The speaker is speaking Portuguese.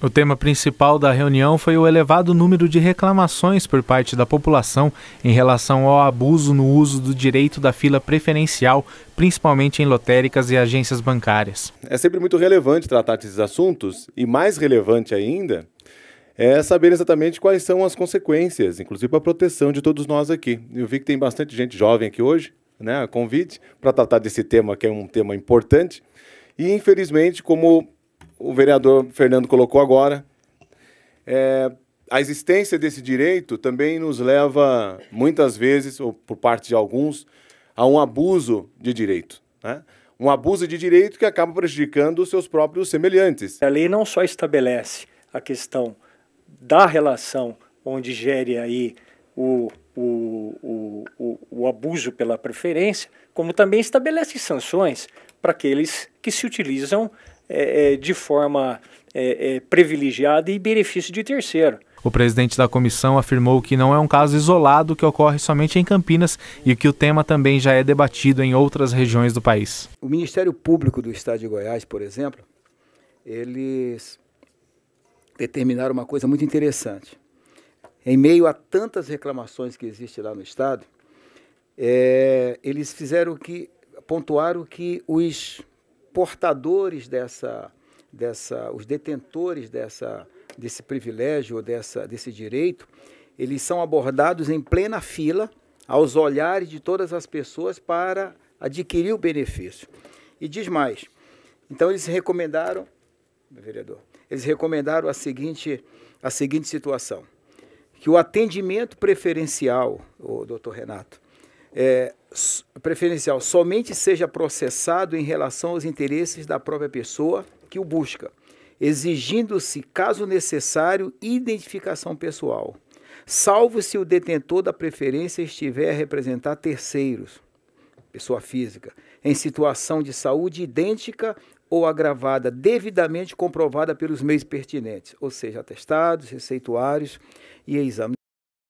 O tema principal da reunião foi o elevado número de reclamações por parte da população em relação ao abuso no uso do direito da fila preferencial, principalmente em lotéricas e agências bancárias. É sempre muito relevante tratar desses assuntos e mais relevante ainda é saber exatamente quais são as consequências, inclusive para a proteção de todos nós aqui. Eu vi que tem bastante gente jovem aqui hoje, né, convite para tratar desse tema que é um tema importante. E infelizmente, como o vereador Fernando colocou agora. É, a existência desse direito também nos leva, muitas vezes, ou por parte de alguns, a um abuso de direito. Né? Um abuso de direito que acaba prejudicando os seus próprios semelhantes. A lei não só estabelece a questão da relação onde gere aí o, o, o, o abuso pela preferência, como também estabelece sanções para aqueles que se utilizam é, é, de forma é, é, privilegiada e benefício de terceiro. O presidente da comissão afirmou que não é um caso isolado que ocorre somente em Campinas e que o tema também já é debatido em outras regiões do país. O Ministério Público do Estado de Goiás, por exemplo, eles determinaram uma coisa muito interessante. Em meio a tantas reclamações que existem lá no Estado, é, eles fizeram que pontuaram que os portadores dessa, dessa os detentores dessa, desse privilégio ou dessa, desse direito, eles são abordados em plena fila, aos olhares de todas as pessoas para adquirir o benefício. E diz mais, então eles recomendaram, vereador, eles recomendaram a seguinte, a seguinte situação, que o atendimento preferencial, o doutor Renato, é, preferencial somente seja processado em relação aos interesses da própria pessoa que o busca, exigindo-se, caso necessário, identificação pessoal, salvo se o detentor da preferência estiver a representar terceiros, pessoa física, em situação de saúde idêntica ou agravada, devidamente comprovada pelos meios pertinentes, ou seja, atestados, receituários e exame.